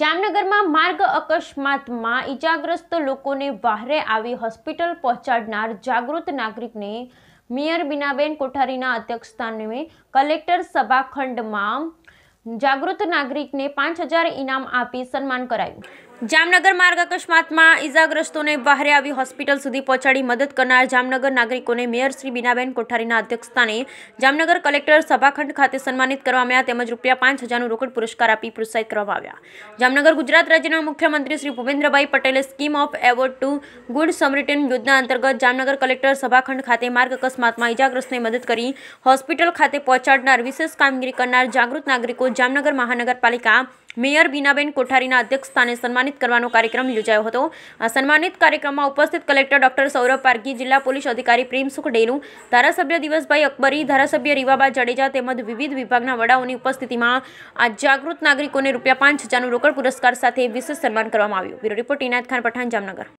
જામનગરમાં માર્ગ અકસ્માતમાં ઈજાગ્રસ્ત લોકોને બહારે આવી હોસ્પિટલ પહોંચાડનાર જાગૃત નાગરિકને મેયર બીનાબેન કોઠારીના અધ્યક્ષસ્થાને કલેક્ટર સભાખંડમાં જાગૃત નાગરિકને પાંચ હજાર ઇનામ આપી સન્માન કરાયું જામનગર માર્ગ અકસ્માતમાં ઇજાગ્રસ્તોને બહારે આવી હોસ્પિટલ સુધી પહોંચાડી મદદ કરનાર જામનગર નાગરિકોને મેયર શ્રી બીનાબેન કોઠારીના અધ્યક્ષસ્થાને જામનગર કલેક્ટર સભાખંડ ખાતે સન્માનિત કરવામાં આવ્યા તેમજ રૂપિયા પાંચ હજારનું રોકડ પુરસ્કાર આપી પ્રોત્સાહિત કરવામાં આવ્યા જામનગર ગુજરાત રાજ્યના મુખ્યમંત્રી શ્રી ભૂપેન્દ્રભાઈ પટેલે scheme of award to good samaritan યોજના અંતર્ગત જામનગર કલેક્ટર સભાખંડ ખાતે માર્ગ અકસ્માતમાં ઇજાગ્રસ્તને મદદ કરી હોસ્પિટલ ખાતે પહોંચાડનાર વિશેષ કામગીરી કરનાર જાગૃત નાગરિકો જામનગર મહાનગરપાલિકા મેયર બીનાબેન કોઠારીના અધ્યક્ષસ્થાને સન્માનિત કરવાનો કાર્યક્રમ યોજાયો હતો આ સન્માનિત કાર્યક્રમમાં ઉપસ્થિત કલેક્ટર ડોક્ટર સૌરવ પાર્ગી જિલ્લા પોલીસ અધિકારી પ્રીમ સુકડેનુ ધારાસભ્ય દિવસભાઈ અકબરી ધારાસભ્ય રીવાબા जडेजा તેમજ વિવિધ વિભાગના વડાઓની ઉપસ્થિતિમાં આ જાગૃત નાગરિકોને રૂપિયા 5000 નું રોકડ પુરસ્કાર સાથે વિશેષ સન્માન કરવામાં આવ્યું બ્યુરો રિપોર્ટર ઈનાત ખાન પટ્ટા જામનગર